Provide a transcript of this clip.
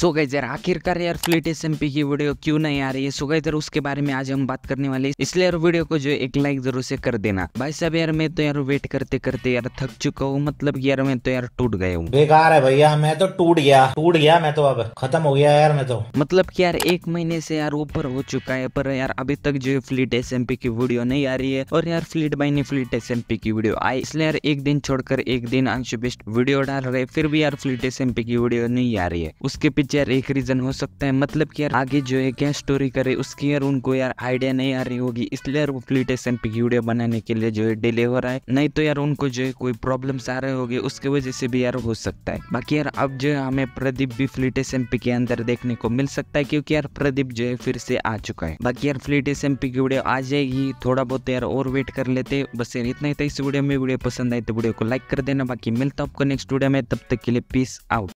सो गई यार आखिरकार यार फ्लिट एस एम पी की वीडियो क्यों नहीं आ रही है सो गई जर उसके बारे में आज हम बात करने वाले हैं इसलिए यार वीडियो को जो एक लाइक जरूर से कर देना भाई साहब यार मैं तो यार वेट करते करते यार थक चुका हूँ मतलब यार मैं तो यार टूट गया हूँ बेकार है भैया मैं तो टूट गया टूट गया मैं तो अब खत्म हो गया यार मैं तो मतलब की यार एक महीने से यार ऊपर हो चुका है पर यार अभी तक जो है फ्लिट एस एम पी की वीडियो नहीं आ रही है और यार फ्लिट बाई ने फ्लिट एस एम पी की वीडियो आई इसलिए यार एक दिन छोड़कर एक दिन अंश बेस्ट वीडियो डाल रहे फिर भी यार फ्लिट एस एम पी की वीडियो नहीं आ रही है उसके पिच यार एक रीजन हो सकता है मतलब कि यार आगे जो है क्या स्टोरी करे उसकी यार उनको यार आइडिया नहीं आ रही होगी इसलिए यार वो प्लेटेशन पे वीडियो बनाने के लिए जो है डिले हो रहा है नहीं तो यार उनको जो है कोई प्रॉब्लम आ रहे होगी उसके वजह से भी यार हो सकता है बाकी यार अब जो है हमें प्रदीप भी फ्लिट एस के अंदर देखने को मिल सकता है क्योंकि यार प्रदीप जो है फिर से आ चुका है बाकी यार फ्लिटेस एमपी की वीडियो आ जाएगी थोड़ा बहुत यार और वेट कर लेते बस यार इतना ही था इस वीडियो में वीडियो पसंद आई तो वीडियो को लाइक कर देना बाकी मिलता हूँ आपको नेक्स्ट वीडियो में तब तक के लिए पीस आउट